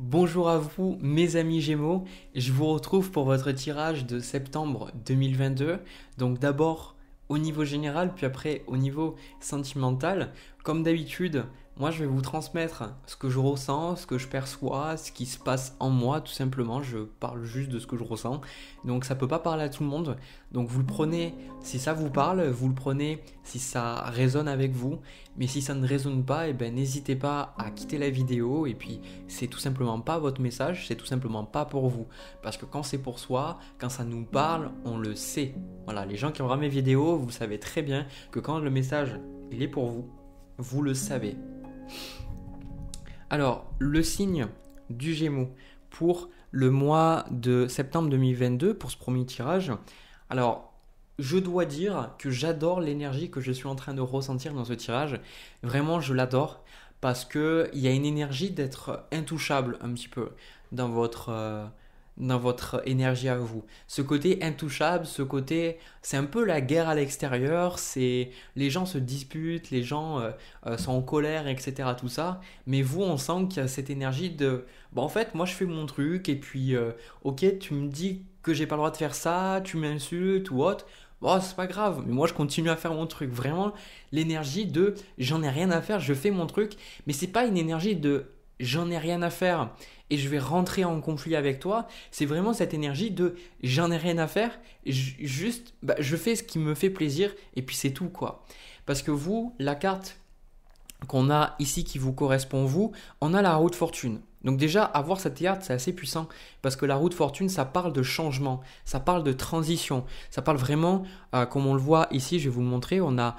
Bonjour à vous mes amis Gémeaux, je vous retrouve pour votre tirage de septembre 2022. Donc d'abord au niveau général, puis après au niveau sentimental. Comme d'habitude, moi, je vais vous transmettre ce que je ressens, ce que je perçois, ce qui se passe en moi, tout simplement. Je parle juste de ce que je ressens. Donc, ça ne peut pas parler à tout le monde. Donc, vous le prenez si ça vous parle, vous le prenez si ça résonne avec vous. Mais si ça ne résonne pas, eh ben, n'hésitez pas à quitter la vidéo. Et puis, c'est tout simplement pas votre message, c'est tout simplement pas pour vous. Parce que quand c'est pour soi, quand ça nous parle, on le sait. Voilà, les gens qui ont regardent mes vidéos, vous savez très bien que quand le message il est pour vous, vous le savez. Alors, le signe du Gémeaux pour le mois de septembre 2022, pour ce premier tirage. Alors, je dois dire que j'adore l'énergie que je suis en train de ressentir dans ce tirage. Vraiment, je l'adore parce qu'il y a une énergie d'être intouchable un petit peu dans votre... Euh, dans votre énergie à vous. Ce côté intouchable, ce côté, c'est un peu la guerre à l'extérieur, c'est les gens se disputent, les gens euh, euh, sont en colère, etc. Tout ça. Mais vous, on sent qu'il y a cette énergie de, bah, en fait, moi je fais mon truc et puis, euh, ok, tu me dis que j'ai pas le droit de faire ça, tu m'insultes ou autre. Bon, bah, c'est pas grave, mais moi je continue à faire mon truc. Vraiment, l'énergie de j'en ai rien à faire, je fais mon truc, mais c'est pas une énergie de j'en ai rien à faire et je vais rentrer en conflit avec toi. C'est vraiment cette énergie de j'en ai rien à faire, juste bah, je fais ce qui me fait plaisir et puis c'est tout quoi. Parce que vous, la carte qu'on a ici qui vous correspond vous, on a la route fortune. Donc déjà, avoir cette carte, c'est assez puissant, parce que la route fortune, ça parle de changement, ça parle de transition, ça parle vraiment, euh, comme on le voit ici, je vais vous le montrer, on a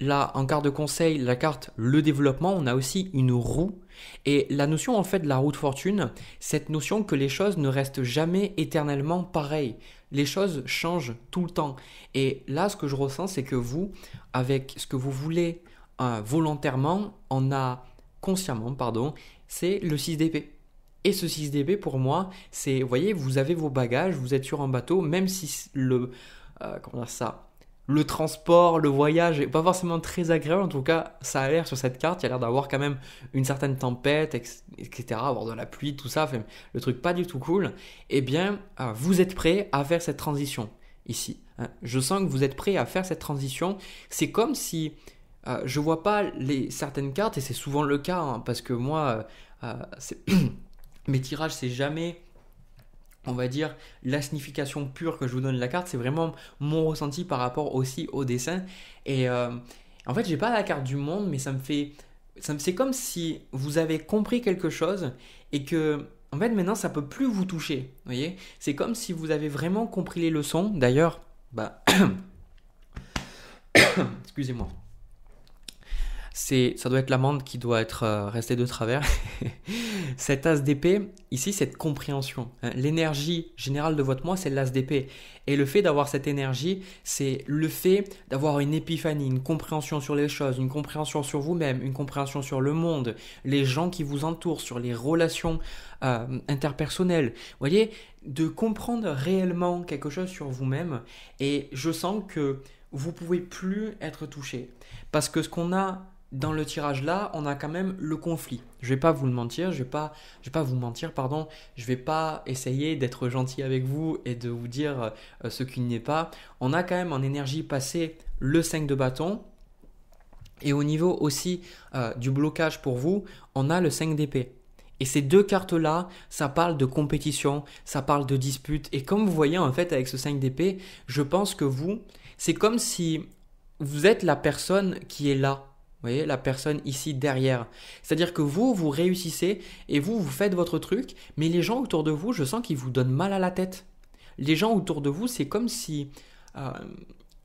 Là, en carte de conseil, la carte le développement, on a aussi une roue. Et la notion en fait de la roue de fortune, cette notion que les choses ne restent jamais éternellement pareilles. Les choses changent tout le temps. Et là, ce que je ressens, c'est que vous, avec ce que vous voulez euh, volontairement, en a consciemment, pardon, c'est le 6 d'épée. Et ce 6 dB pour moi, c'est, vous voyez, vous avez vos bagages, vous êtes sur un bateau, même si le, euh, comment dire ça, le transport, le voyage est pas forcément très agréable. En tout cas, ça a l'air sur cette carte, il y a l'air d'avoir quand même une certaine tempête, etc. Avoir de la pluie, tout ça, le truc pas du tout cool. Eh bien, euh, vous êtes prêt à faire cette transition ici. Hein. Je sens que vous êtes prêt à faire cette transition. C'est comme si je euh, je vois pas les certaines cartes et c'est souvent le cas hein, parce que moi, euh, mes tirages c'est jamais on va dire, la signification pure que je vous donne de la carte, c'est vraiment mon ressenti par rapport aussi au dessin. Et euh, en fait, j'ai pas la carte du monde, mais ça me fait. Ça me, c'est comme si vous avez compris quelque chose et que. En fait, maintenant, ça peut plus vous toucher. voyez C'est comme si vous avez vraiment compris les leçons. D'ailleurs, bah. Excusez-moi c'est, ça doit être l'amende qui doit être euh, restée de travers. cette as d'épée, ici, cette compréhension. Hein. L'énergie générale de votre moi, c'est l'as d'épée. Et le fait d'avoir cette énergie, c'est le fait d'avoir une épiphanie, une compréhension sur les choses, une compréhension sur vous-même, une compréhension sur le monde, les gens qui vous entourent, sur les relations euh, interpersonnelles. Vous voyez, de comprendre réellement quelque chose sur vous-même. Et je sens que vous pouvez plus être touché. Parce que ce qu'on a dans le tirage là, on a quand même le conflit. Je vais pas vous le mentir, je vais pas, vais pas vous mentir, pardon. Je vais pas essayer d'être gentil avec vous et de vous dire euh, ce qui n'est pas. On a quand même en énergie passé le 5 de bâton. Et au niveau aussi euh, du blocage pour vous, on a le 5 d'épée. Et ces deux cartes-là, ça parle de compétition, ça parle de dispute. Et comme vous voyez, en fait, avec ce 5 d'épée, je pense que vous, c'est comme si vous êtes la personne qui est là vous voyez, la personne ici derrière. C'est-à-dire que vous, vous réussissez et vous, vous faites votre truc, mais les gens autour de vous, je sens qu'ils vous donnent mal à la tête. Les gens autour de vous, c'est comme si euh,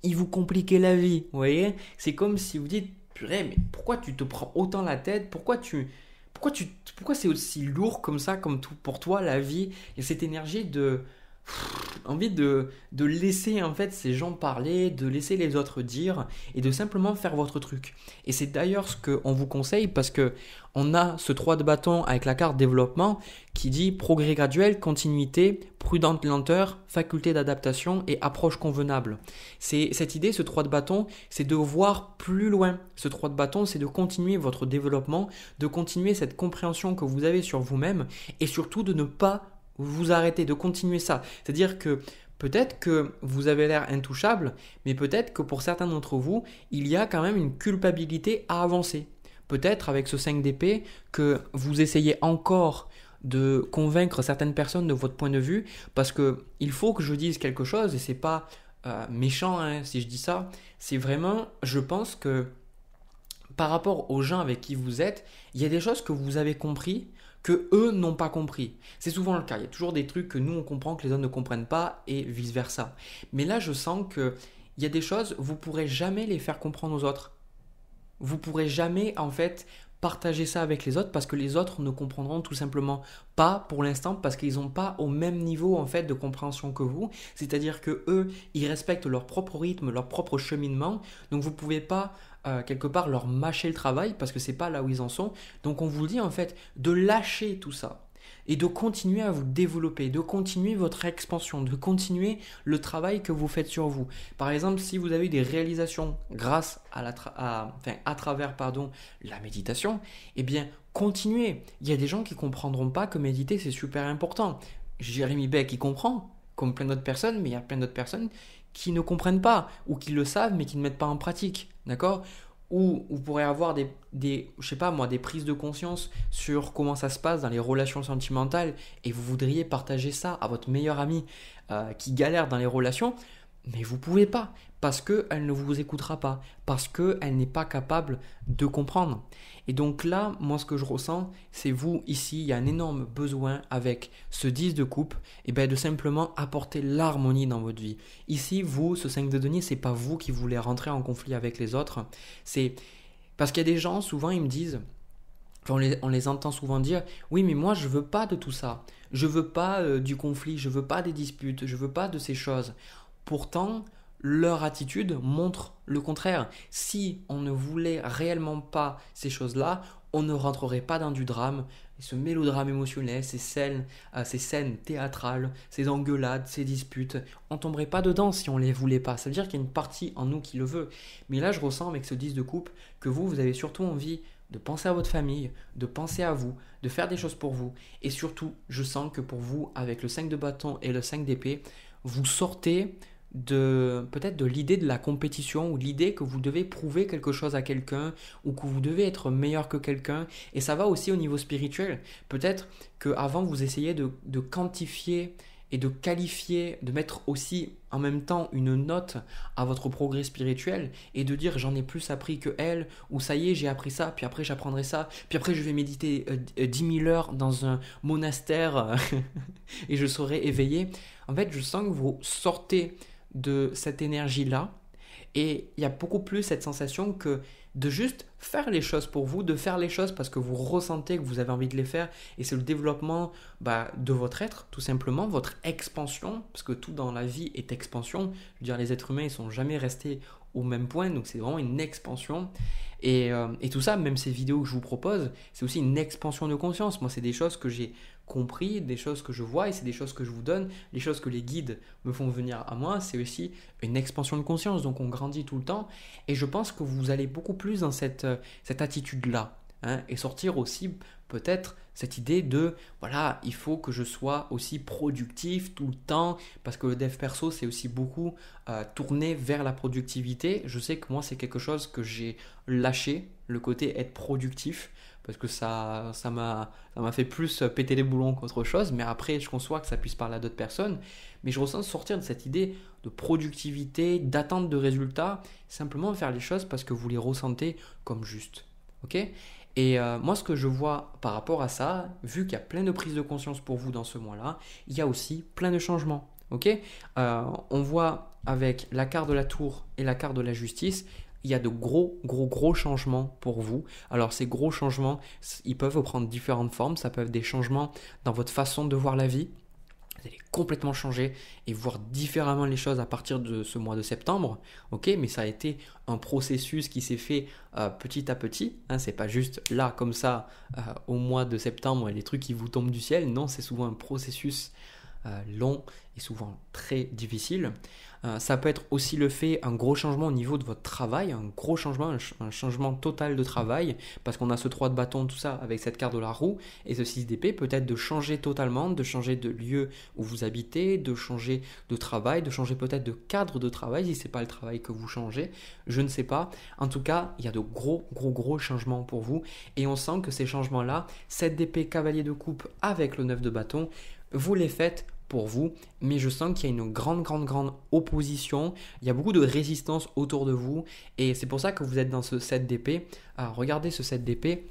ils vous compliquaient la vie. Vous voyez, c'est comme si vous dites, purée, mais pourquoi tu te prends autant la tête Pourquoi tu, pourquoi tu, pourquoi c'est aussi lourd comme ça, comme tout pour toi la vie et cette énergie de envie de, laisser en fait ces gens parler, de laisser les autres dire et de simplement faire votre truc. Et c'est d'ailleurs ce qu'on vous conseille parce que on a ce 3 de bâton avec la carte développement qui dit progrès graduel, continuité, prudente lenteur, faculté d'adaptation et approche convenable. C'est cette idée, ce 3 de bâton, c'est de voir plus loin. Ce 3 de bâton, c'est de continuer votre développement, de continuer cette compréhension que vous avez sur vous-même et surtout de ne pas vous arrêtez, de continuer ça. C'est-à-dire que peut-être que vous avez l'air intouchable, mais peut-être que pour certains d'entre vous, il y a quand même une culpabilité à avancer. Peut-être avec ce 5 d'épée que vous essayez encore de convaincre certaines personnes de votre point de vue, parce que il faut que je dise quelque chose, et c'est pas euh, méchant hein, si je dis ça, c'est vraiment, je pense que par rapport aux gens avec qui vous êtes, il y a des choses que vous avez compris, eux n'ont pas compris. C'est souvent le cas. Il y a toujours des trucs que nous on comprend que les autres ne comprennent pas et vice versa. Mais là, je sens que il y a des choses vous pourrez jamais les faire comprendre aux autres. Vous pourrez jamais en fait partager ça avec les autres parce que les autres ne comprendront tout simplement pas pour l'instant parce qu'ils n'ont pas au même niveau en fait de compréhension que vous. C'est-à-dire que eux, ils respectent leur propre rythme, leur propre cheminement. Donc vous pouvez pas euh, quelque part leur mâcher le travail parce que c'est pas là où ils en sont. Donc on vous dit en fait de lâcher tout ça et de continuer à vous développer, de continuer votre expansion, de continuer le travail que vous faites sur vous. Par exemple, si vous avez des réalisations grâce à la à, enfin, à travers pardon, la méditation, eh bien continuez. Il y a des gens qui comprendront pas que méditer c'est super important. Jérémy Beck y comprend, comme plein d'autres personnes, mais il y a plein d'autres personnes qui ne comprennent pas ou qui le savent mais qui ne mettent pas en pratique, d'accord Ou vous pourrez avoir des, des, je sais pas moi, des prises de conscience sur comment ça se passe dans les relations sentimentales et vous voudriez partager ça à votre meilleur ami euh, qui galère dans les relations mais vous pouvez pas parce qu'elle ne vous écoutera pas, parce qu'elle n'est pas capable de comprendre. Et donc là, moi ce que je ressens, c'est vous ici, il y a un énorme besoin avec ce 10 de coupe, et eh ben de simplement apporter l'harmonie dans votre vie. Ici, vous, ce 5 de denier, c'est pas vous qui voulez rentrer en conflit avec les autres, c'est parce qu'il y a des gens, souvent ils me disent, on les, entend souvent dire oui mais moi je veux pas de tout ça je veux pas euh, du conflit je veux pas des disputes je veux pas de ces choses Pourtant, leur attitude montre le contraire. Si on ne voulait réellement pas ces choses-là, on ne rentrerait pas dans du drame, ce mélodrame émotionnel, ces scènes, euh, ces scènes théâtrales, ces engueulades, ces disputes. On tomberait pas dedans si on les voulait pas. Ça veut dire qu'il y a une partie en nous qui le veut. Mais là, je ressens avec ce 10 de coupe que vous, vous avez surtout envie de penser à votre famille, de penser à vous, de faire des choses pour vous. Et surtout, je sens que pour vous, avec le 5 de bâton et le 5 d'épée, vous sortez de peut-être de l'idée de la compétition ou l'idée que vous devez prouver quelque chose à quelqu'un ou que vous devez être meilleur que quelqu'un et ça va aussi au niveau spirituel peut-être que avant vous essayez de, quantifier et de qualifier, de mettre aussi en même temps une note à votre progrès spirituel et de dire j'en ai plus appris que elle ou ça y est j'ai appris ça puis après j'apprendrai ça puis après je vais méditer euh, dix mille heures dans un monastère et je serai éveillé. En fait je sens que vous sortez de cette énergie-là. Et il y a beaucoup plus cette sensation que de juste faire les choses pour vous, de faire les choses parce que vous ressentez que vous avez envie de les faire. Et c'est le développement bah, de votre être, tout simplement, votre expansion, parce que tout dans la vie est expansion. Je veux dire, les êtres humains, ils sont jamais restés au même point, donc c'est vraiment une expansion. Euh, et, tout ça, même ces vidéos que je vous propose, c'est aussi une expansion de conscience. Moi, c'est des choses que j'ai compris, des choses que je vois, et c'est des choses que je vous donne, les choses que les guides me font venir à moi, c'est aussi une expansion de conscience. Donc on grandit tout le temps, et je pense que vous allez beaucoup plus dans cette, euh, attitude-là. Hein, et sortir aussi peut-être cette idée de voilà, il faut que je sois aussi productif tout le temps parce que le dev perso c'est aussi beaucoup euh, tourné vers la productivité. Je sais que moi c'est quelque chose que j'ai lâché, le côté être productif parce que ça ça m'a m'a fait plus péter les boulons qu'autre chose, mais après je conçois que ça puisse parler à d'autres personnes, mais je ressens sortir de cette idée de productivité, d'attente de résultats, simplement faire les choses parce que vous les ressentez comme juste. » OK et euh, moi, ce que je vois par rapport à ça, vu qu'il y a plein de prises de conscience pour vous dans ce mois-là, il y a aussi plein de changements. Euh, on voit avec la carte de la tour et la carte de la justice, il y a de gros, gros, gros changements pour vous. Alors ces gros changements, ils peuvent prendre différentes formes. Ça peut être des changements dans votre façon de voir la vie, vous allez complètement changer et voir différemment les choses à partir de ce mois de septembre. Ok, mais ça a été un processus qui s'est fait euh, petit à petit. Hein, c'est pas juste là comme ça euh, au mois de septembre et les trucs qui vous tombent du ciel. Non, c'est souvent un processus euh, long et souvent très difficile. Euh, ça peut être aussi le fait, un gros changement au niveau de votre travail, un gros changement, un, changement total de travail, parce qu'on a ce 3 de bâton, tout ça, avec cette carte de la roue, et ce 6 d'épée, peut-être de changer totalement, de changer de lieu où vous habitez, de changer de travail, de changer peut-être de cadre de travail, si c'est pas le travail que vous changez, je ne sais pas. En tout cas, il y a de gros, gros, gros changements pour vous, et on sent que ces changements-là, 7 d'épée, cavalier de coupe avec le 9 de bâton, vous les faites pour vous, mais je sens qu'il y a une grande, grande, grande opposition, il y a beaucoup de résistance autour de vous, et c'est pour ça que vous êtes dans ce 7 d'épée. Ah, regardez ce 7 d'épée,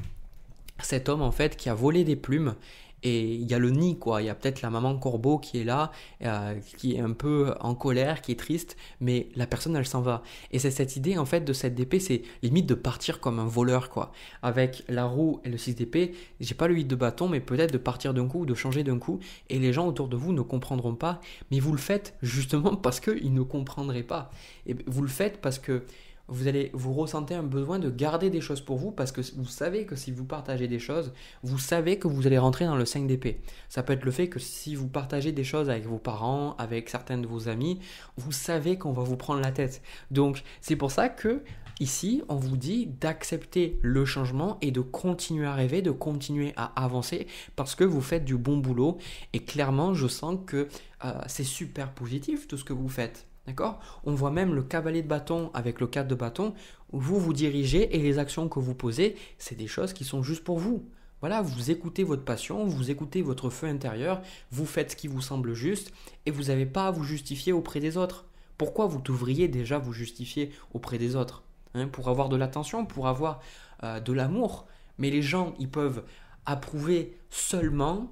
cet homme en fait qui a volé des plumes et il y a le nid, quoi. Il y a peut-être la maman corbeau qui est là, euh, qui est un peu en colère, qui est triste, mais la personne, elle s'en va. Et c'est cette idée, en fait, de cette DP, c'est limite de partir comme un voleur, quoi. Avec la roue et le 6 d'épée, j'ai pas le 8 de bâton, mais peut-être de partir d'un coup, de changer d'un coup, et les gens autour de vous ne comprendront pas, mais vous le faites justement parce qu'ils ne comprendraient pas. Et vous le faites parce que vous allez vous ressentez un besoin de garder des choses pour vous parce que vous savez que si vous partagez des choses, vous savez que vous allez rentrer dans le 5 d'épée. Ça peut être le fait que si vous partagez des choses avec vos parents, avec certains de vos amis, vous savez qu'on va vous prendre la tête. Donc c'est pour ça que Ici, on vous dit d'accepter le changement et de continuer à rêver, de continuer à avancer parce que vous faites du bon boulot. Et clairement, je sens que euh, c'est super positif tout ce que vous faites. D'accord On voit même le cavalier de bâton avec le cadre de bâton. vous vous dirigez et les actions que vous posez, c'est des choses qui sont juste pour vous. Voilà, vous écoutez votre passion, vous écoutez votre feu intérieur, vous faites ce qui vous semble juste et vous n'avez pas à vous justifier auprès des autres. Pourquoi vous devriez déjà vous justifier auprès des autres hein Pour avoir de l'attention, pour avoir euh, de l'amour. Mais les gens, ils peuvent approuver seulement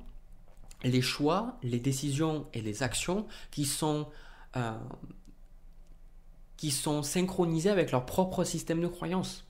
les choix, les décisions et les actions qui sont... Euh, qui sont synchronisés avec leur propre système de croyance.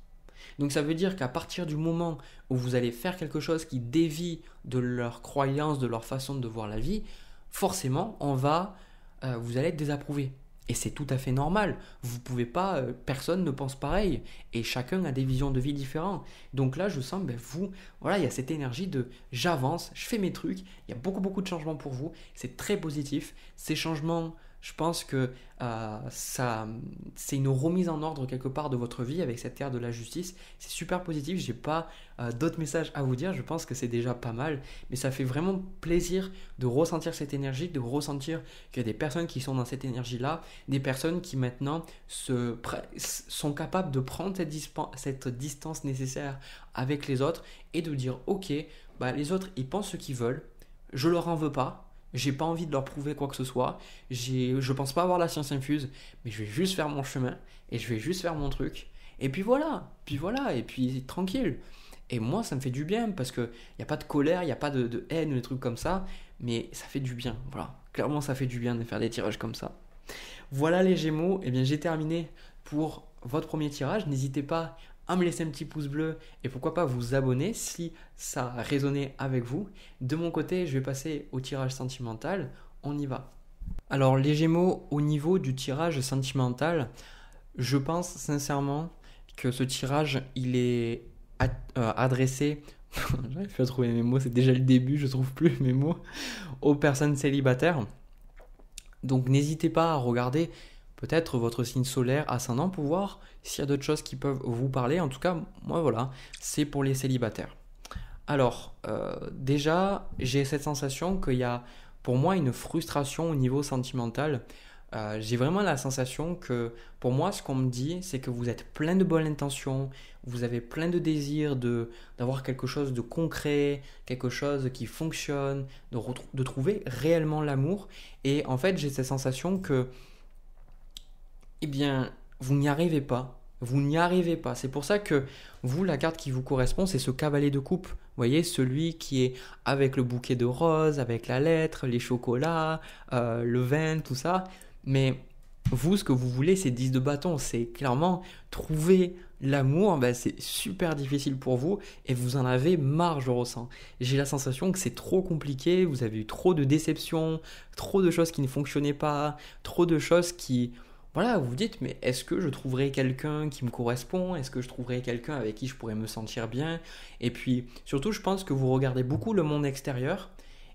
Donc ça veut dire qu'à partir du moment où vous allez faire quelque chose qui dévie de leur croyance, de leur façon de voir la vie, forcément, on va, euh, vous allez être désapprouvé. Et c'est tout à fait normal. Vous pouvez pas, euh, personne ne pense pareil. Et chacun a des visions de vie différentes. Donc là, je sens, ben, vous, voilà, il y a cette énergie de j'avance, je fais mes trucs. Il y a beaucoup, beaucoup de changements pour vous. C'est très positif. Ces changements je pense que euh, c'est une remise en ordre quelque part de votre vie avec cette terre de la justice. C'est super positif. J'ai pas euh, d'autres messages à vous dire. Je pense que c'est déjà pas mal, mais ça fait vraiment plaisir de ressentir cette énergie, de ressentir qu'il y a des personnes qui sont dans cette énergie-là, des personnes qui maintenant se sont capables de prendre cette, distance nécessaire avec les autres et de dire ok, bah, les autres ils pensent ce qu'ils veulent, je leur en veux pas j'ai pas envie de leur prouver quoi que ce soit. je pense pas avoir la science infuse, mais je vais juste faire mon chemin et je vais juste faire mon truc. Et puis voilà, puis voilà, et puis tranquille. Et moi, ça me fait du bien parce qu'il n'y a pas de colère, il n'y a pas de, haine ou des trucs comme ça, mais ça fait du bien. Voilà, clairement, ça fait du bien de faire des tirages comme ça. Voilà les Gémeaux, et eh bien j'ai terminé pour votre premier tirage. N'hésitez pas à me laisser un petit pouce bleu et pourquoi pas vous abonner si ça résonnait avec vous. De mon côté, je vais passer au tirage sentimental. On y va. Alors les Gémeaux, au niveau du tirage sentimental, je pense sincèrement que ce tirage, il est euh, adressé, j'arrive plus à trouver mes mots, c'est déjà le début, je trouve plus mes mots, aux personnes célibataires. Donc n'hésitez pas à regarder peut-être votre signe solaire, ascendant, pour voir s'il y a d'autres choses qui peuvent vous parler. En tout cas, moi voilà, c'est pour les célibataires. Alors, euh, déjà, j'ai cette sensation qu'il y a pour moi une frustration au niveau sentimental. Euh, j'ai vraiment la sensation que pour moi, ce qu'on me dit, c'est que vous êtes plein de bonnes intentions, vous avez plein de désirs de, d'avoir quelque chose de concret, quelque chose qui fonctionne, de, de trouver réellement l'amour. Et en fait, j'ai cette sensation que eh bien, vous n'y arrivez pas. Vous n'y arrivez pas. C'est pour ça que vous, la carte qui vous correspond, c'est ce cavalier de coupe. Vous voyez, celui qui est avec le bouquet de roses, avec la lettre, les chocolats, euh, le vin, tout ça. Mais vous, ce que vous voulez, c'est 10 de bâton. C'est clairement trouver l'amour, ben, c'est super difficile pour vous et vous en avez marre, je ressens. J'ai la sensation que c'est trop compliqué, vous avez eu trop de déceptions, trop de choses qui ne fonctionnaient pas, trop de choses qui voilà, vous vous dites, mais est-ce que je trouverai quelqu'un qui me correspond Est-ce que je trouverai quelqu'un avec qui je pourrais me sentir bien Et puis, surtout, je pense que vous regardez beaucoup le monde extérieur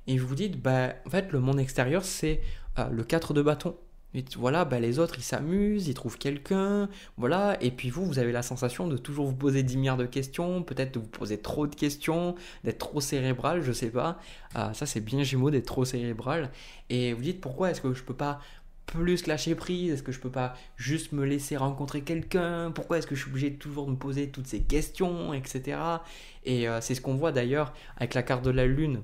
et vous vous dites, bah, en fait, le monde extérieur, c'est euh, le 4 de bâton. Et voilà, bah, les autres, ils s'amusent, ils trouvent quelqu'un, voilà. Et puis vous, vous avez la sensation de toujours vous poser 10 milliards de questions, peut-être de vous poser trop de questions, d'être trop cérébral, je sais pas. Ah, ça, c'est bien Gémeaux d'être trop cérébral. Et vous dites, pourquoi est-ce que je peux pas plus lâcher prise Est-ce que je peux pas juste me laisser rencontrer quelqu'un Pourquoi est-ce que je suis obligé de toujours me poser toutes ces questions, etc. Et euh, c'est ce qu'on voit d'ailleurs avec la carte de la Lune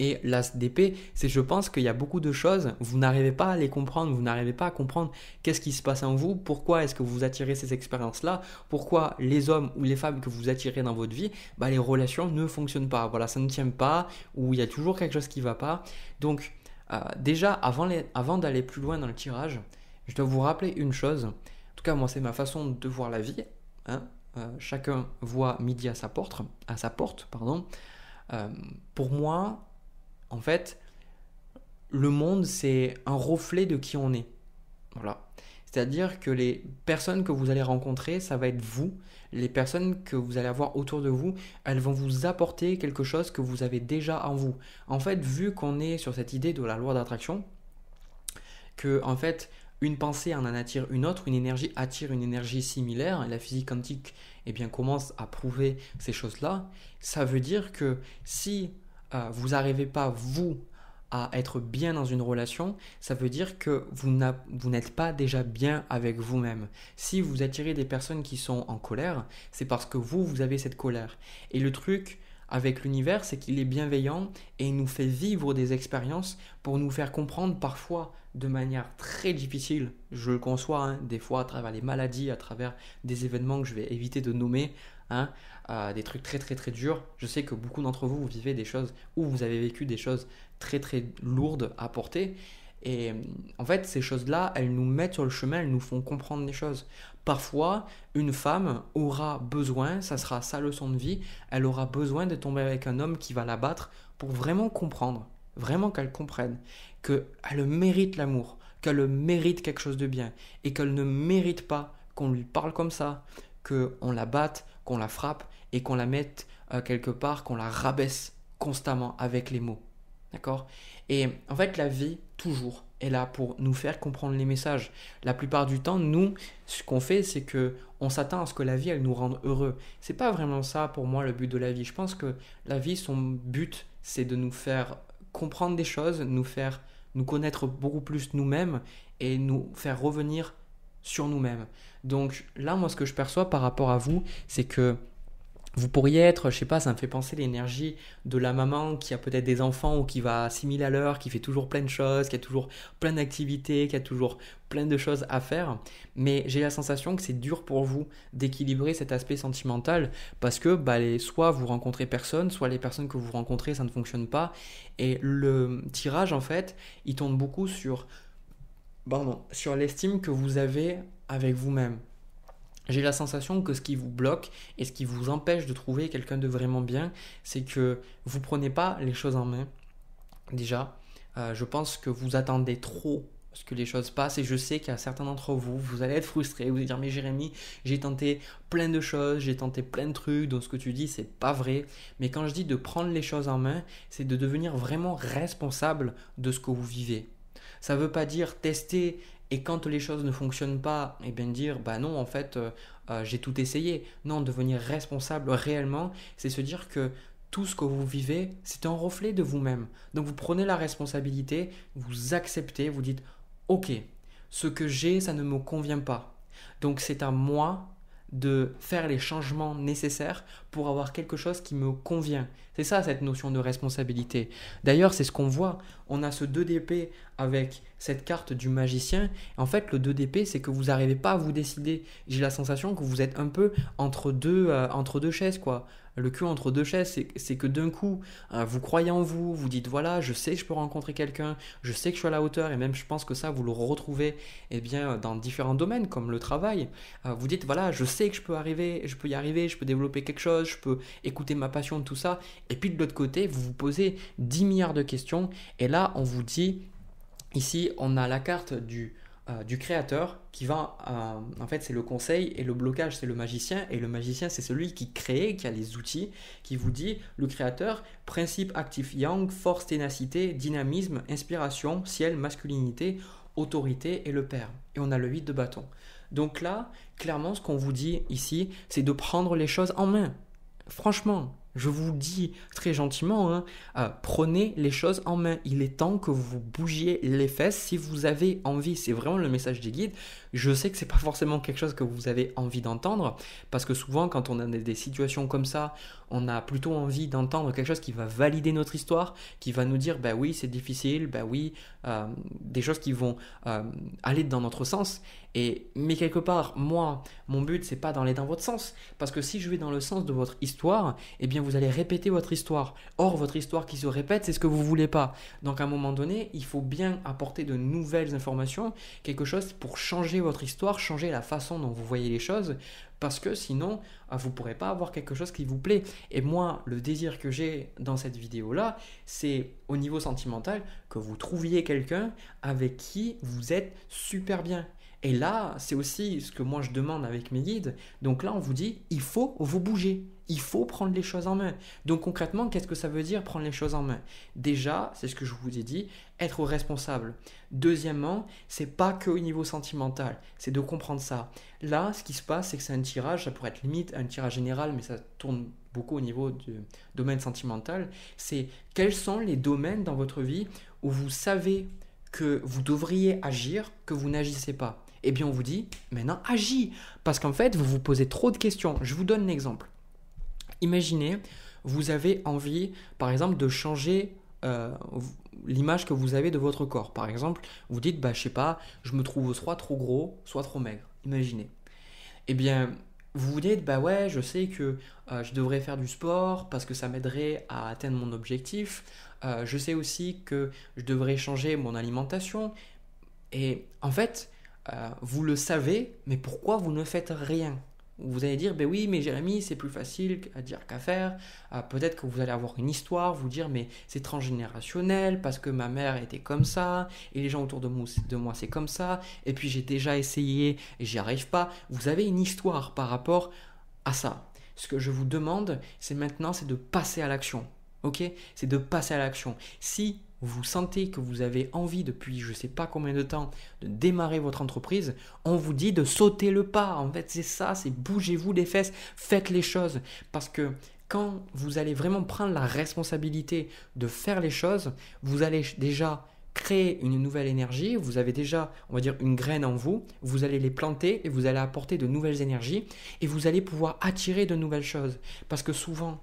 et l'as d'épée, c'est je pense qu'il y a beaucoup de choses, vous n'arrivez pas à les comprendre, vous n'arrivez pas à comprendre qu'est-ce qui se passe en vous, pourquoi est-ce que vous attirez ces expériences-là, pourquoi les hommes ou les femmes que vous attirez dans votre vie, bah les relations ne fonctionnent pas, voilà, ça ne tient pas, ou il y a toujours quelque chose qui ne va pas. Donc euh, déjà, avant, d'aller plus loin dans le tirage, je dois vous rappeler une chose. En tout cas, moi, c'est ma façon de voir la vie. Hein. Euh, chacun voit midi à sa porte. À sa porte pardon. Euh, pour moi, en fait, le monde, c'est un reflet de qui on est. Voilà. C'est-à-dire que les personnes que vous allez rencontrer, ça va être vous. Les personnes que vous allez avoir autour de vous, elles vont vous apporter quelque chose que vous avez déjà en vous. En fait, vu qu'on est sur cette idée de la loi d'attraction, que en fait, une pensée en, en attire une autre, une énergie attire une énergie similaire, et la physique quantique eh bien, commence à prouver ces choses-là, ça veut dire que si euh, vous n'arrivez pas, vous, à être bien dans une relation, ça veut dire que vous n'êtes pas déjà bien avec vous-même. Si vous attirez des personnes qui sont en colère, c'est parce que vous, vous avez cette colère. Et le truc avec l'univers, c'est qu'il est bienveillant et il nous fait vivre des expériences pour nous faire comprendre parfois de manière très difficile, je le conçois, hein, des fois à travers les maladies, à travers des événements que je vais éviter de nommer, hein, euh, des trucs très très très durs. Je sais que beaucoup d'entre vous, vous vivez des choses ou vous avez vécu des choses très très lourdes à porter. Et euh, en fait, ces choses-là, elles nous mettent sur le chemin, elles nous font comprendre les choses. Parfois, une femme aura besoin, ça sera sa leçon de vie, elle aura besoin de tomber avec un homme qui va la battre pour vraiment comprendre, vraiment qu'elle comprenne qu'elle mérite l'amour, qu'elle mérite quelque chose de bien et qu'elle ne mérite pas qu'on lui parle comme ça, qu'on la batte, qu'on la frappe et qu'on la mette euh, quelque part, qu'on la rabaisse constamment avec les mots. D'accord Et en fait, la vie, toujours, est là pour nous faire comprendre les messages. La plupart du temps, nous, ce qu'on fait, c'est que on s'attend à ce que la vie, elle nous rende heureux. C'est pas vraiment ça, pour moi, le but de la vie. Je pense que la vie, son but, c'est de nous faire comprendre des choses, nous faire nous connaître beaucoup plus nous-mêmes et nous faire revenir sur nous-mêmes. Donc là, moi, ce que je perçois par rapport à vous, c'est que vous pourriez être, je sais pas, ça me fait penser l'énergie de la maman qui a peut-être des enfants ou qui va à 6000 à l'heure, qui fait toujours plein de choses, qui a toujours plein d'activités, qui a toujours plein de choses à faire. Mais j'ai la sensation que c'est dur pour vous d'équilibrer cet aspect sentimental parce que bah, soit vous rencontrez personne, soit les personnes que vous rencontrez, ça ne fonctionne pas. Et le tirage, en fait, il tourne beaucoup sur, sur l'estime que vous avez avec vous-même j'ai la sensation que ce qui vous bloque et ce qui vous empêche de trouver quelqu'un de vraiment bien, c'est que vous ne prenez pas les choses en main. Déjà, euh, je pense que vous attendez trop ce que les choses passent et je sais qu'à certains d'entre vous, vous allez être frustrés, vous allez dire mais Jérémy, j'ai tenté plein de choses, j'ai tenté plein de trucs, donc ce que tu dis c'est pas vrai. Mais quand je dis de prendre les choses en main, c'est de devenir vraiment responsable de ce que vous vivez. Ça ne veut pas dire tester et quand les choses ne fonctionnent pas, et eh bien dire bah non, en fait, euh, euh, j'ai tout essayé. Non, devenir responsable réellement, c'est se dire que tout ce que vous vivez, c'est un reflet de vous-même. Donc vous prenez la responsabilité, vous acceptez, vous dites ok, ce que j'ai, ça ne me convient pas. Donc c'est à moi de faire les changements nécessaires pour avoir quelque chose qui me convient. C'est ça cette notion de responsabilité. D'ailleurs, c'est ce qu'on voit. On a ce 2 d'épée avec cette carte du magicien. En fait, le 2 d'épée c'est que vous n'arrivez pas à vous décider. J'ai la sensation que vous êtes un peu entre deux, euh, entre deux chaises, quoi le cul entre deux chaises, c'est que d'un coup, hein, vous croyez en vous, vous dites voilà, je sais que je peux rencontrer quelqu'un, je sais que je suis à la hauteur, et même je pense que ça, vous le retrouvez eh bien, dans différents domaines, comme le travail. Euh, vous dites voilà, je sais que je peux arriver, je peux y arriver, je peux développer quelque chose, je peux écouter ma passion, tout ça. Et puis de l'autre côté, vous vous posez 10 milliards de questions, et là, on vous dit, ici, on a la carte du euh, du créateur qui va, euh, en fait c'est le conseil et le blocage c'est le magicien et le magicien c'est celui qui crée, qui a les outils, qui vous dit le créateur, principe actif yang, force, ténacité, dynamisme, inspiration, ciel, masculinité, autorité et le père. Et on a le 8 de bâton. Donc là, clairement ce qu'on vous dit ici c'est de prendre les choses en main. Franchement, je vous dis très gentiment, hein, euh, prenez les choses en main. Il est temps que vous bougiez les fesses si vous avez envie. C'est vraiment le message des guides. Je sais que c'est pas forcément quelque chose que vous avez envie d'entendre, parce que souvent quand on a des situations comme ça, on a plutôt envie d'entendre quelque chose qui va valider notre histoire, qui va nous dire bah oui c'est difficile, bah oui euh, des choses qui vont euh, aller dans notre sens. Et mais quelque part moi mon but c'est pas d'aller dans votre sens, parce que si je vais dans le sens de votre histoire, eh bien vous allez répéter votre histoire. Or votre histoire qui se répète c'est ce que vous voulez pas. Donc à un moment donné il faut bien apporter de nouvelles informations, quelque chose pour changer votre histoire, changer la façon dont vous voyez les choses, parce que sinon, euh, vous ne pourrez pas avoir quelque chose qui vous plaît. Et moi, le désir que j'ai dans cette vidéo-là, c'est au niveau sentimental que vous trouviez quelqu'un avec qui vous êtes super bien. Et là, c'est aussi ce que moi je demande avec mes guides. Donc là, on vous dit, il faut vous bouger il faut prendre les choses en main. Donc concrètement, qu'est-ce que ça veut dire prendre les choses en main Déjà, c'est ce que je vous ai dit, être responsable. Deuxièmement, c'est pas que au niveau sentimental, c'est de comprendre ça. Là, ce qui se passe, c'est que c'est un tirage, ça pourrait être limite un tirage général, mais ça tourne beaucoup au niveau du domaine sentimental. C'est quels sont les domaines dans votre vie où vous savez que vous devriez agir, que vous n'agissez pas Eh bien, on vous dit maintenant agis, parce qu'en fait, vous vous posez trop de questions. Je vous donne l'exemple. Imaginez, vous avez envie, par exemple, de changer euh, l'image que vous avez de votre corps. Par exemple, vous dites, bah, je sais pas, je me trouve soit trop gros, soit trop maigre. Imaginez. Eh bien, vous vous dites, bah ouais, je sais que euh, je devrais faire du sport parce que ça m'aiderait à atteindre mon objectif. Euh, je sais aussi que je devrais changer mon alimentation. Et en fait, vous le savez, mais pourquoi vous ne faites rien vous allez dire, ben oui, mais Jérémy, c'est plus facile à dire qu'à faire. Ah, peut-être que vous allez avoir une histoire, vous dire, mais c'est transgénérationnel, parce que ma mère était comme ça, et les gens autour de moi, de moi c'est comme ça, et puis j'ai déjà essayé et j'y arrive pas. Vous avez une histoire par rapport à ça. Ce que je vous demande, c'est maintenant, c'est de passer à l'action. Ok C'est de passer à l'action. Si vous sentez que vous avez envie depuis je sais pas combien de temps de démarrer votre entreprise, on vous dit de sauter le pas. En fait, c'est ça, c'est bougez-vous les fesses, faites les choses. Parce que quand vous allez vraiment prendre la responsabilité de faire les choses, vous allez déjà créer une nouvelle énergie, vous avez déjà, on va dire, une graine en vous, vous allez les planter et vous allez apporter de nouvelles énergies et vous allez pouvoir attirer de nouvelles choses. Parce que souvent,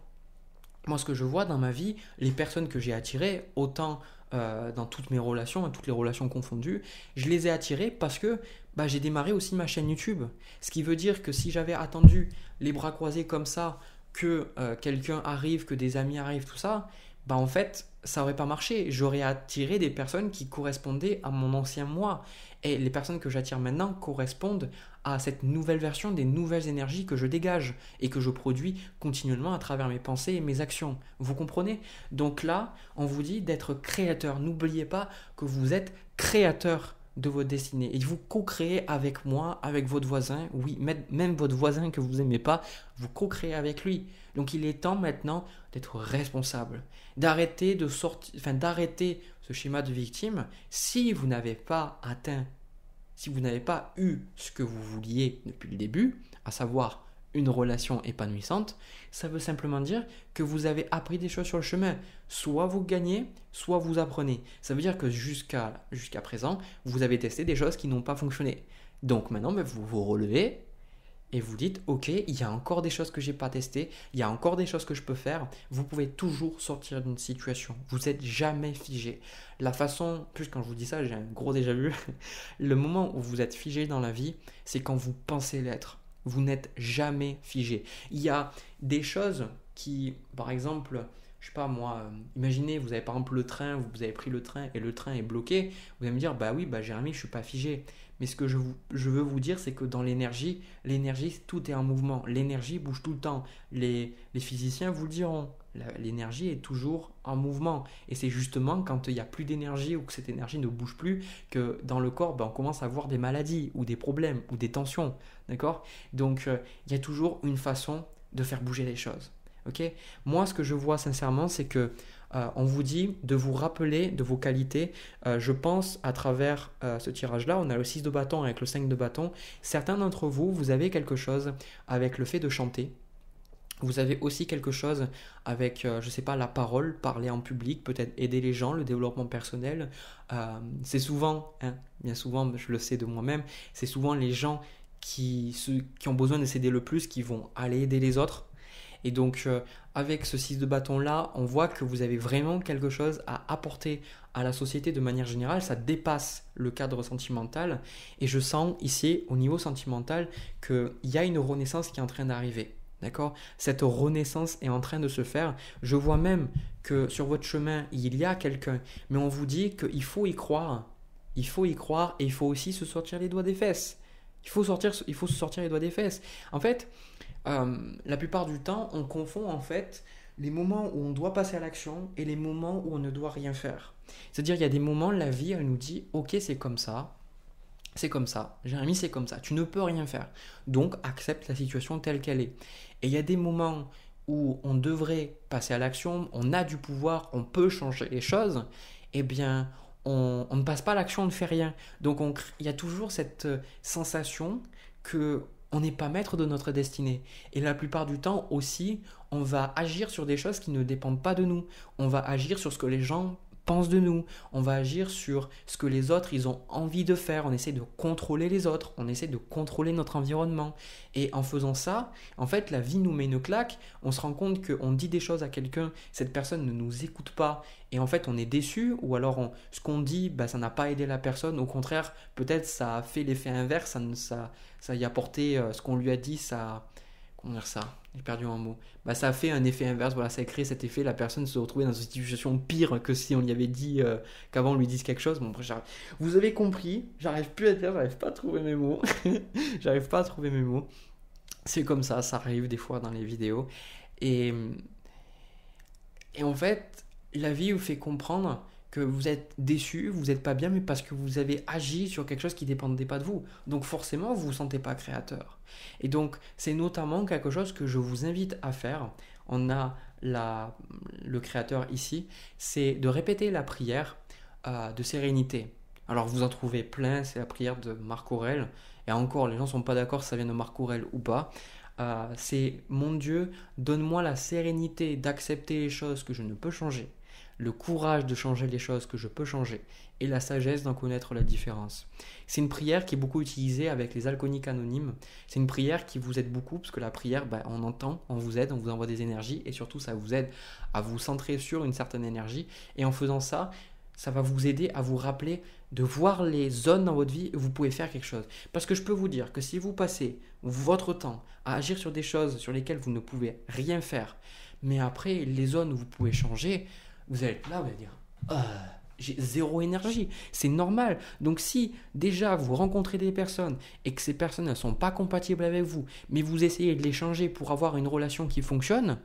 moi, ce que je vois dans ma vie, les personnes que j'ai attirées, autant euh, dans toutes mes relations, toutes les relations confondues, je les ai attirées parce que bah, j'ai démarré aussi ma chaîne YouTube. Ce qui veut dire que si j'avais attendu les bras croisés comme ça, que euh, quelqu'un arrive, que des amis arrivent, tout ça, bah en fait, ça aurait pas marché. J'aurais attiré des personnes qui correspondaient à mon ancien moi. Et les personnes que j'attire maintenant correspondent à cette nouvelle version des nouvelles énergies que je dégage et que je produis continuellement à travers mes pensées et mes actions. Vous comprenez Donc là, on vous dit d'être créateur. N'oubliez pas que vous êtes créateur de votre destinée. Et vous co créer avec moi, avec votre voisin, oui, même votre voisin que vous n'aimez pas, vous co créer avec lui. Donc il est temps maintenant d'être responsable, d'arrêter de sortir, enfin d'arrêter ce schéma de victime si vous n'avez pas atteint, si vous n'avez pas eu ce que vous vouliez depuis le début, à savoir une relation épanouissante, ça veut simplement dire que vous avez appris des choses sur le chemin. Soit vous gagnez, soit vous apprenez. Ça veut dire que jusqu'à présent, vous avez testé des choses qui n'ont pas fonctionné. Donc maintenant, ben, vous vous relevez et vous dites, ok, il y a encore des choses que j'ai pas testées, il y a encore des choses que je peux faire. Vous pouvez toujours sortir d'une situation. Vous n'êtes jamais figé. La façon, plus quand je vous dis ça, j'ai un gros déjà vu. le moment où vous êtes figé dans la vie, c'est quand vous pensez l'être vous n'êtes jamais figé. Il y a des choses qui, par exemple, je sais pas moi, euh, imaginez, vous avez par exemple le train, vous avez pris le train et le train est bloqué, vous allez me dire, bah oui, bah Jérémy, je suis pas figé. Mais ce que je, veux vous dire, c'est que dans l'énergie, l'énergie, tout est en mouvement. L'énergie bouge tout le temps. les physiciens vous le diront l'énergie est toujours en mouvement. Et c'est justement quand il n'y a plus d'énergie ou que cette énergie ne bouge plus que dans le corps, ben, on commence à avoir des maladies ou des problèmes ou des tensions. D'accord Donc euh, il y a toujours une façon de faire bouger les choses. Ok Moi, ce que je vois sincèrement, c'est que euh, on vous dit de vous rappeler de vos qualités. Euh, je pense à travers ce tirage-là, on a le 6 de bâton avec le 5 de bâton. Certains d'entre vous, vous avez quelque chose avec le fait de chanter, vous avez aussi quelque chose avec, euh, je ne sais pas, la parole, parler en public, peut-être aider les gens, le développement personnel. Euh, c'est souvent, hein, bien souvent, je le sais de moi-même, c'est souvent les gens qui, ont besoin de s'aider le plus qui vont aller aider les autres. Et donc, euh, avec ce 6 de bâton-là, on voit que vous avez vraiment quelque chose à apporter à la société de manière générale. Ça dépasse le cadre sentimental. Et je sens ici, au niveau sentimental, qu'il y a une renaissance qui est en train d'arriver D'accord Cette renaissance est en train de se faire. Je vois même que sur votre chemin, il y a quelqu'un, mais on vous dit qu'il faut y croire. Il faut y croire et il faut aussi se sortir les doigts des fesses. Il faut, sortir, il faut se sortir les doigts des fesses. En fait, euh, la plupart du temps, on confond en fait les moments où on doit passer à l'action et les moments où on ne doit rien faire. C'est-à-dire, il y a des moments, la vie, elle nous dit, ok, c'est comme ça, c'est comme ça, Jérémy, c'est comme ça, tu ne peux rien faire. Donc, accepte la situation telle qu'elle est. Et il y a des moments où on devrait passer à l'action, on a du pouvoir, on peut changer les choses, eh bien, on, ne passe pas à l'action, on ne fait rien. Donc, on, il y a toujours cette euh, sensation que on n'est pas maître de notre destinée. Et la plupart du temps aussi, on va agir sur des choses qui ne dépendent pas de nous. On va agir sur ce que les gens de nous, on va agir sur ce que les autres, ils ont envie de faire, on essaie de contrôler les autres, on essaie de contrôler notre environnement. Et en faisant ça, en fait, la vie nous met une claque, on se rend compte qu'on dit des choses à quelqu'un, cette personne ne nous écoute pas, et en fait, on est déçu, ou alors ce qu'on dit, bah, ça n'a pas aidé la personne, au contraire, peut-être ça a fait l'effet inverse, ça, y a porté, euh, ce qu'on lui a dit, ça... On ça J'ai perdu un mot. Bah, ça fait un effet inverse, voilà, ça a cet effet, la personne se retrouvait dans une situation pire que si on lui avait dit euh, qu'avant on lui dise quelque chose. Bon, vous avez compris, j'arrive plus à dire, j'arrive pas à trouver mes mots. j'arrive pas à trouver mes mots. C'est comme ça, ça arrive des fois dans les vidéos. Et, et en fait, la vie vous fait comprendre que vous êtes déçu, vous n'êtes pas bien, mais parce que vous avez agi sur quelque chose qui ne dépendait pas de vous. Donc forcément, vous ne vous sentez pas créateur. Et donc, c'est notamment quelque chose que je vous invite à faire. On a la, le créateur ici, c'est de répéter la prière euh, de sérénité. Alors vous en trouvez plein, c'est la prière de Marc Aurel. Et encore, les gens ne sont pas d'accord si ça vient de Marc Aurel ou pas. Euh, c'est Mon Dieu, donne-moi la sérénité d'accepter les choses que je ne peux changer le courage de changer les choses que je peux changer et la sagesse d'en connaître la différence. C'est une prière qui est beaucoup utilisée avec les alcooliques anonymes. C'est une prière qui vous aide beaucoup parce que la prière, bah, on entend, on vous aide, on vous envoie des énergies et surtout ça vous aide à vous centrer sur une certaine énergie. Et en faisant ça, ça va vous aider à vous rappeler de voir les zones dans votre vie où vous pouvez faire quelque chose. Parce que je peux vous dire que si vous passez votre temps à agir sur des choses sur lesquelles vous ne pouvez rien faire, mais après les zones où vous pouvez changer, vous allez là, vous allez dire euh, j'ai zéro énergie. C'est normal. Donc si déjà vous rencontrez des personnes et que ces personnes ne sont pas compatibles avec vous, mais vous essayez de les changer pour avoir une relation qui fonctionne,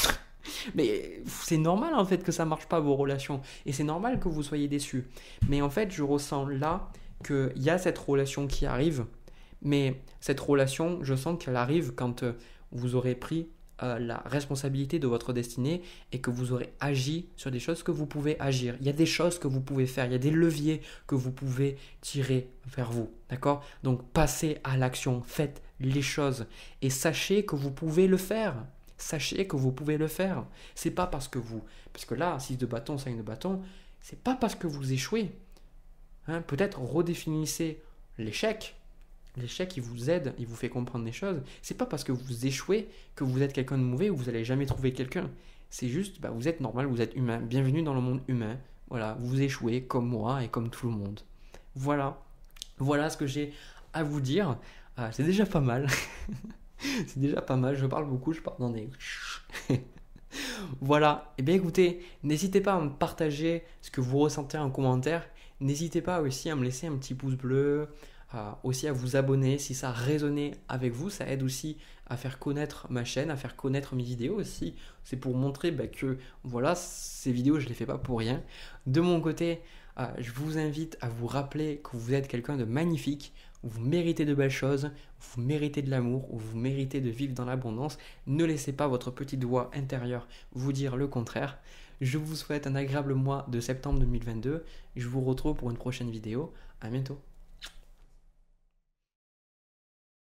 mais c'est normal en fait que ça marche pas vos relations et c'est normal que vous soyez déçu. Mais en fait, je ressens là qu'il y a cette relation qui arrive, mais cette relation, je sens qu'elle arrive quand euh, vous aurez pris euh, la responsabilité de votre destinée et que vous aurez agi sur des choses que vous pouvez agir. Il y a des choses que vous pouvez faire, il y a des leviers que vous pouvez tirer vers vous. D'accord Donc passez à l'action, faites les choses et sachez que vous pouvez le faire. Sachez que vous pouvez le faire. C'est pas parce que vous. Parce que là, 6 de bâton, 5 de bâton, c'est pas parce que vous échouez. Hein. Peut-être redéfinissez l'échec L'échec, il vous aide, il vous fait comprendre des choses. C'est pas parce que vous échouez que vous êtes quelqu'un de mauvais ou vous n'allez jamais trouver quelqu'un. C'est juste, bah, vous êtes normal, vous êtes humain. Bienvenue dans le monde humain. Voilà, vous échouez comme moi et comme tout le monde. Voilà, voilà ce que j'ai à vous dire. Euh, c'est déjà pas mal. c'est déjà pas mal. Je parle beaucoup, je parle dans des. voilà. Eh bien, écoutez, n'hésitez pas à me partager ce que vous ressentez en commentaire. N'hésitez pas aussi à me laisser un petit pouce bleu, aussi à vous abonner si ça résonnait avec vous. Ça aide aussi à faire connaître ma chaîne, à faire connaître mes vidéos aussi. C'est pour montrer bah, que voilà, ces vidéos, je ne les fais pas pour rien. De mon côté, euh, je vous invite à vous rappeler que vous êtes quelqu'un de magnifique, vous méritez de belles choses, vous méritez de l'amour, vous méritez de vivre dans l'abondance. Ne laissez pas votre petit doigt intérieur vous dire le contraire. Je vous souhaite un agréable mois de septembre 2022. Je vous retrouve pour une prochaine vidéo. À bientôt.